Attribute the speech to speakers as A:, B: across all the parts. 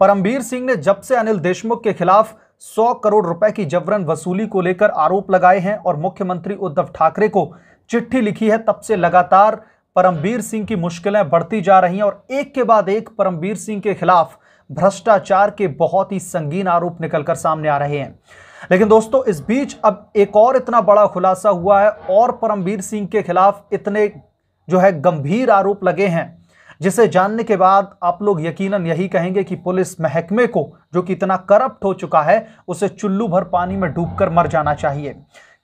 A: परमबीर सिंह ने जब से अनिल देशमुख के खिलाफ 100 करोड़ रुपए की जबरन वसूली को लेकर आरोप लगाए हैं और मुख्यमंत्री उद्धव ठाकरे को चिट्ठी लिखी है तब से लगातार परमबीर सिंह की मुश्किलें बढ़ती जा रही हैं और एक के बाद एक परमबीर सिंह के खिलाफ भ्रष्टाचार के बहुत ही संगीन आरोप निकलकर सामने आ रहे हैं लेकिन दोस्तों इस बीच अब एक और इतना बड़ा खुलासा हुआ है और परमबीर सिंह के खिलाफ इतने जो है गंभीर आरोप लगे हैं जिसे जानने के बाद आप लोग यकीनन यही कहेंगे कि पुलिस महकमे को जो कि इतना करप्ट हो चुका है उसे चुल्लू भर पानी में डूबकर मर जाना चाहिए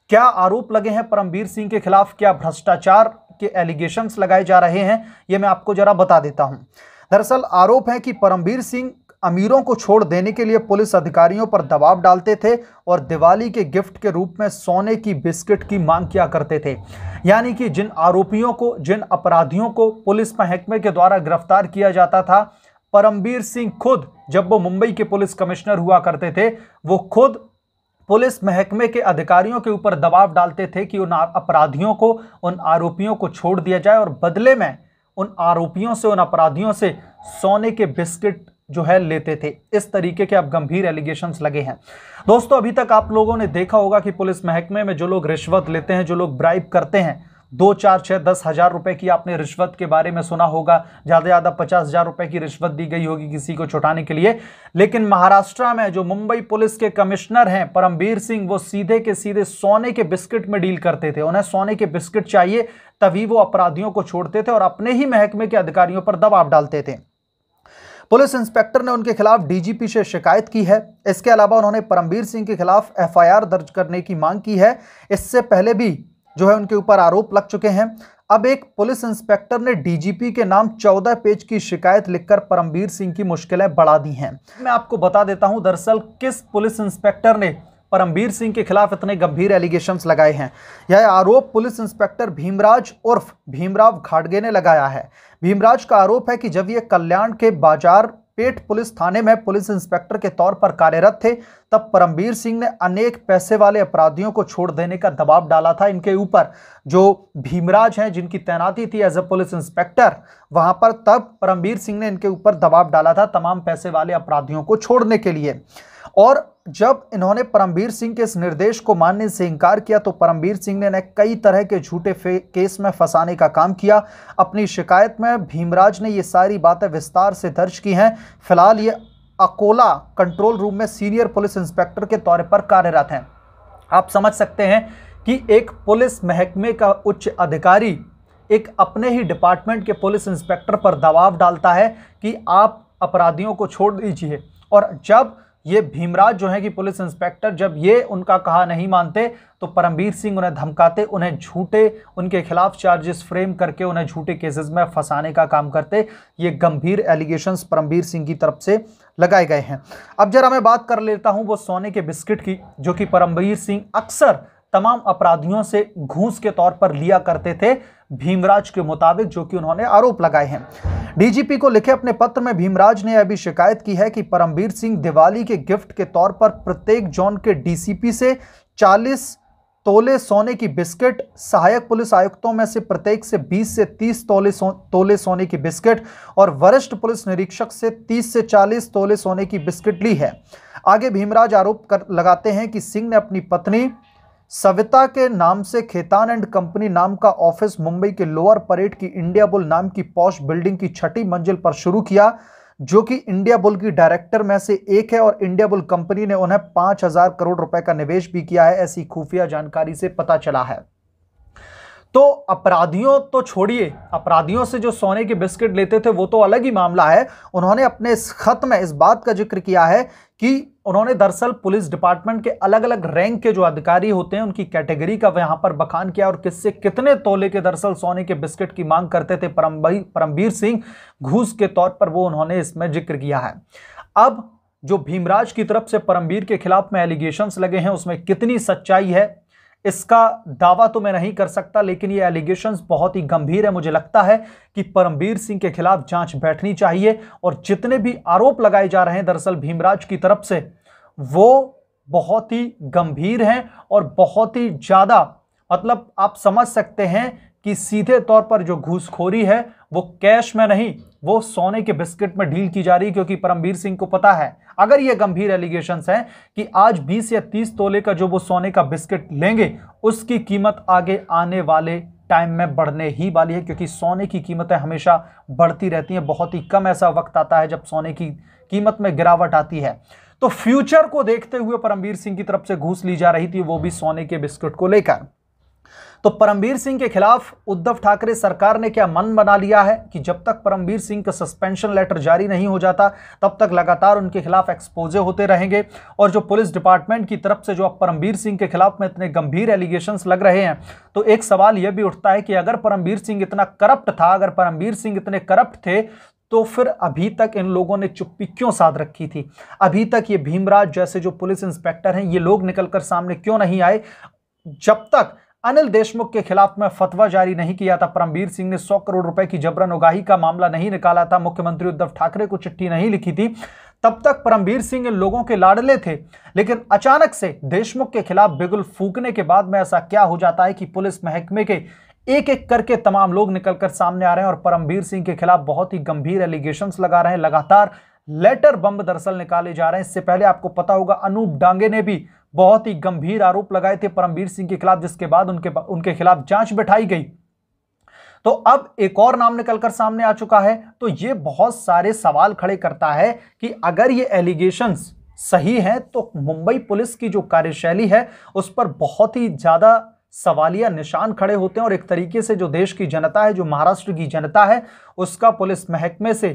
A: क्या आरोप लगे हैं परमवीर सिंह के खिलाफ क्या भ्रष्टाचार के एलिगेशंस लगाए जा रहे हैं ये मैं आपको जरा बता देता हूं दरअसल आरोप है कि परमवीर सिंह अमीरों को छोड़ देने के लिए पुलिस अधिकारियों पर दबाव डालते थे और दिवाली के गिफ्ट के रूप में सोने की बिस्किट की मांग किया करते थे यानी कि जिन आरोपियों को जिन अपराधियों को पुलिस महकमे के द्वारा गिरफ्तार किया जाता था परमबीर सिंह खुद जब वो मुंबई के पुलिस कमिश्नर हुआ करते थे वो खुद पुलिस महकमे के अधिकारियों के ऊपर दबाव डालते थे कि उन अपराधियों को उन आरोपियों को छोड़ दिया जाए और बदले में उन आरोपियों से उन अपराधियों से सोने के बिस्किट जो है लेते थे इस तरीके के अब गंभीर एलिगेशन लगे हैं दोस्तों अभी तक आप लोगों ने देखा होगा कि पुलिस महकमे में जो लोग रिश्वत लेते हैं जो लोग ब्राइब करते हैं दो चार छः दस हज़ार रुपये की आपने रिश्वत के बारे में सुना होगा ज़्यादा से ज़्यादा पचास हज़ार रुपये की रिश्वत दी गई होगी किसी को छुटाने के लिए लेकिन महाराष्ट्र में जो मुंबई पुलिस के कमिश्नर हैं परमबीर सिंह वो सीधे के सीधे सोने के बिस्किट में डील करते थे उन्हें सोने के बिस्किट चाहिए तभी वो अपराधियों को छोड़ते थे और अपने ही महकमे के अधिकारियों पर दबाव डालते थे पुलिस इंस्पेक्टर ने उनके खिलाफ डीजीपी से शिकायत की है इसके अलावा उन्होंने परमबीर सिंह के खिलाफ एफआईआर दर्ज करने की मांग की है इससे पहले भी जो है उनके ऊपर आरोप लग चुके हैं अब एक पुलिस इंस्पेक्टर ने डीजीपी के नाम 14 पेज की शिकायत लिखकर परमबीर सिंह की मुश्किलें बढ़ा दी हैं मैं आपको बता देता हूं दरअसल किस पुलिस इंस्पेक्टर ने परमबीर सिंह के खिलाफ इतने गंभीर एलिगेशन लगाए हैं यह आरोप पुलिस इंस्पेक्टर भीमराज उर्फ भीमराव घाटगे ने लगाया है भीमराज का आरोप है कि जब ये कल्याण के बाजार पेट पुलिस थाने में पुलिस इंस्पेक्टर के तौर पर कार्यरत थे तब परमबीर सिंह ने अनेक पैसे वाले अपराधियों को छोड़ देने का दबाव डाला था इनके ऊपर जो भीमराज हैं जिनकी तैनाती थी एज ए पुलिस इंस्पेक्टर वहां पर तब परमबीर सिंह ने इनके ऊपर दबाव डाला था तमाम पैसे वाले अपराधियों को छोड़ने के लिए और जब इन्होंने परमवीर सिंह के इस निर्देश को मानने से इनकार किया तो परमवीर सिंह ने इन्हें कई तरह के झूठे केस में फंसाने का काम किया अपनी शिकायत में भीमराज ने ये सारी बातें विस्तार से दर्ज की हैं फिलहाल ये अकोला कंट्रोल रूम में सीनियर पुलिस इंस्पेक्टर के तौर पर कार्यरत हैं आप समझ सकते हैं कि एक पुलिस महकमे का उच्च अधिकारी एक अपने ही डिपार्टमेंट के पुलिस इंस्पेक्टर पर दबाव डालता है कि आप अपराधियों को छोड़ दीजिए और जब ये भीमराज जो है कि पुलिस इंस्पेक्टर जब ये उनका कहा नहीं मानते तो परमबीर सिंह उन्हें धमकाते उन्हें झूठे उनके खिलाफ चार्जेस फ्रेम करके उन्हें झूठे केसेस में फंसाने का काम करते ये गंभीर एलिगेशंस परमबीर सिंह की तरफ से लगाए गए हैं अब जरा मैं बात कर लेता हूँ वो सोने के बिस्किट की जो कि परमबीर सिंह अक्सर तमाम अपराधियों से घूस के तौर पर लिया करते थे भीमराज के मुताबिक जो कि उन्होंने आरोप लगाए हैं डीजीपी को लिखे अपने पत्र में भीमराज ने अभी शिकायत की है कि परमवीर सिंह दिवाली के गिफ्ट के तौर पर प्रत्येक जोन के डीसीपी से 40 तोले सोने की बिस्किट सहायक पुलिस आयुक्तों में से प्रत्येक से 20 से 30 तोले सो, तोले सोने की बिस्किट और वरिष्ठ पुलिस निरीक्षक से 30 से 40 तोले सोने की बिस्किट ली है आगे भीमराज आरोप कर लगाते हैं कि सिंह ने अपनी पत्नी सविता के नाम से खेतान एंड कंपनी नाम का ऑफिस मुंबई के लोअर परेड की इंडिया बुल नाम की पॉश बिल्डिंग की छठी मंजिल पर शुरू किया जो कि इंडिया बुल की डायरेक्टर में से एक है और इंडिया बुल कंपनी ने उन्हें पांच हजार करोड़ रुपए का निवेश भी किया है ऐसी खुफिया जानकारी से पता चला है तो अपराधियों तो छोड़िए अपराधियों से जो सोने के बिस्किट लेते थे वो तो अलग ही मामला है उन्होंने अपने इस खत में इस बात का जिक्र किया है कि उन्होंने दरअसल पुलिस डिपार्टमेंट के अलग अलग रैंक के जो अधिकारी होते हैं उनकी कैटेगरी का यहाँ पर बखान किया और किससे कितने तोले के दरअसल सोने के बिस्किट की मांग करते थे परमबी परमबीर सिंह घूस के तौर पर वो उन्होंने इसमें जिक्र किया है अब जो भीमराज की तरफ से परमबीर के खिलाफ में एलिगेशन लगे हैं उसमें कितनी सच्चाई है इसका दावा तो मैं नहीं कर सकता लेकिन ये एलिगेशंस बहुत ही गंभीर है मुझे लगता है कि परमबीर सिंह के खिलाफ जांच बैठनी चाहिए और जितने भी आरोप लगाए जा रहे हैं दरअसल भीमराज की तरफ से वो बहुत ही गंभीर हैं और बहुत ही ज़्यादा मतलब आप समझ सकते हैं कि सीधे तौर पर जो घूसखोरी है वो कैश में नहीं वो सोने के बिस्किट में डील की जा रही है क्योंकि परमवीर सिंह को पता है अगर ये गंभीर एलिगेशन हैं कि आज 20 या 30 तोले का जो वो सोने का बिस्किट लेंगे उसकी कीमत आगे आने वाले टाइम में बढ़ने ही वाली है क्योंकि सोने की कीमतें हमेशा बढ़ती रहती हैं बहुत ही कम ऐसा वक्त आता है जब सोने की कीमत में गिरावट आती है तो फ्यूचर को देखते हुए परमवीर सिंह की तरफ से घूस ली जा रही थी वो भी सोने के बिस्किट को लेकर तो परमवीर सिंह के खिलाफ उद्धव ठाकरे सरकार ने क्या मन बना लिया है कि जब तक परमवीर सिंह का सस्पेंशन लेटर जारी नहीं हो जाता तब तक लगातार उनके खिलाफ एक्सपोजे होते रहेंगे और जो पुलिस डिपार्टमेंट की तरफ से जो अब परमवीर सिंह के खिलाफ में इतने गंभीर एलिगेशन लग रहे हैं तो एक सवाल यह भी उठता है कि अगर परमवीर सिंह इतना करप्ट था अगर परमवीर सिंह इतने करप्ट थे तो फिर अभी तक इन लोगों ने चुप्पी क्यों साध रखी थी अभी तक ये भीमराज जैसे जो पुलिस इंस्पेक्टर हैं ये लोग निकलकर सामने क्यों नहीं आए जब तक अनिल देशमुख के खिलाफ में फतवा जारी नहीं किया था परमबीर सिंह ने 100 करोड़ रुपए की जबरन उगाही का मामला नहीं निकाला था मुख्यमंत्री उद्धव ठाकरे को चिट्ठी नहीं लिखी थी तब तक परमबीर सिंह लोगों के लाडले थे लेकिन अचानक से देशमुख के खिलाफ बिगुल फूकने के बाद में ऐसा क्या हो जाता है कि पुलिस महकमे के एक एक करके तमाम लोग निकलकर सामने आ रहे हैं और परमबीर सिंह के खिलाफ बहुत ही गंभीर एलिगेशन लगा रहे हैं लगातार लेटर बम दरअसल निकाले जा रहे हैं इससे पहले आपको पता होगा अनूप डांगे ने भी बहुत ही गंभीर आरोप लगाए थे परमवीर सिंह के खिलाफ जिसके बाद उनके उनके खिलाफ जांच बैठाई गई तो अब एक और नाम निकलकर सामने आ चुका है तो ये बहुत सारे सवाल खड़े करता है कि अगर ये एलिगेशंस सही हैं तो मुंबई पुलिस की जो कार्यशैली है उस पर बहुत ही ज़्यादा सवालिया निशान खड़े होते हैं और एक तरीके से जो देश की जनता है जो महाराष्ट्र की जनता है उसका पुलिस महकमे से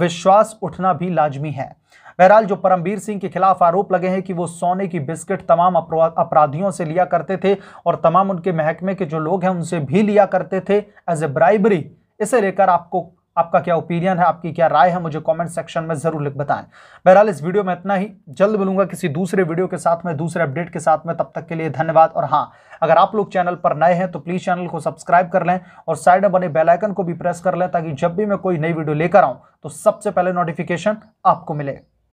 A: विश्वास उठना भी लाजमी है बहरहाल जो परमबीर सिंह के खिलाफ आरोप लगे हैं कि वो सोने की बिस्किट तमाम अपराधियों से लिया करते थे और तमाम उनके महकमे के जो लोग हैं उनसे भी लिया करते थे एज ए ब्राइबरी इसे लेकर आपको आपका क्या ओपिनियन है आपकी क्या राय है मुझे कमेंट सेक्शन में जरूर लिख बताएं बहरहाल इस वीडियो में इतना ही जल्द मिलूंगा किसी दूसरे वीडियो के साथ में दूसरे अपडेट के साथ में तब तक के लिए धन्यवाद और हाँ अगर आप लोग चैनल पर नए हैं तो प्लीज़ चैनल को सब्सक्राइब कर लें और साइड में बने बेलाइकन को भी प्रेस कर लें ताकि जब भी मैं कोई नई वीडियो लेकर आऊँ तो सबसे पहले नोटिफिकेशन आपको मिले